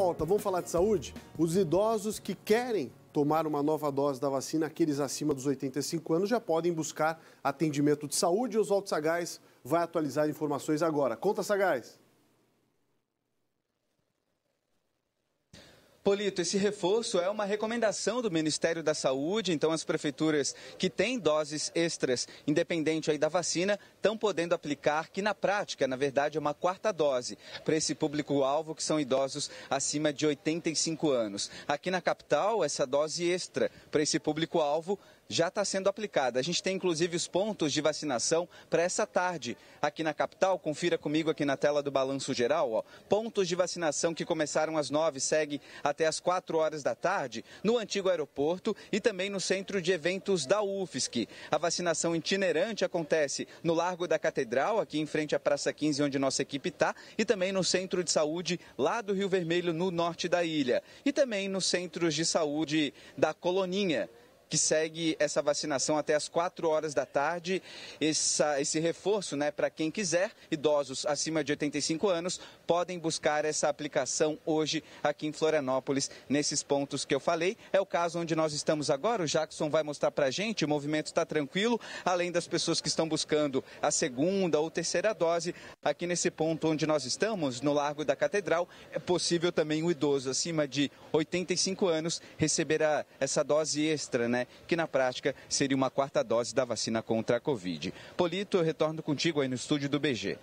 volta, vamos falar de saúde? Os idosos que querem tomar uma nova dose da vacina, aqueles acima dos 85 anos, já podem buscar atendimento de saúde. Oswaldo Sagaz vai atualizar informações agora. Conta, Sagaz! Polito, esse reforço é uma recomendação do Ministério da Saúde, então as prefeituras que têm doses extras, independente aí da vacina, estão podendo aplicar, que na prática, na verdade, é uma quarta dose para esse público-alvo, que são idosos acima de 85 anos. Aqui na capital, essa dose extra para esse público-alvo já está sendo aplicada. A gente tem inclusive os pontos de vacinação para essa tarde aqui na capital. Confira comigo aqui na tela do Balanço Geral. Ó. Pontos de vacinação que começaram às nove segue às até às 4 horas da tarde no antigo aeroporto e também no centro de eventos da UFSC. A vacinação itinerante acontece no Largo da Catedral, aqui em frente à Praça 15, onde nossa equipe está, e também no centro de saúde lá do Rio Vermelho, no norte da ilha, e também nos centros de saúde da Coloninha que segue essa vacinação até as 4 horas da tarde. Essa, esse reforço, né, para quem quiser, idosos acima de 85 anos podem buscar essa aplicação hoje aqui em Florianópolis, nesses pontos que eu falei. É o caso onde nós estamos agora. O Jackson vai mostrar para a gente. O movimento está tranquilo, além das pessoas que estão buscando a segunda ou terceira dose. Aqui nesse ponto onde nós estamos, no Largo da Catedral, é possível também o idoso acima de 85 anos receberá essa dose extra, né? né, que na prática seria uma quarta dose da vacina contra a Covid. Polito, eu retorno contigo aí no estúdio do BG.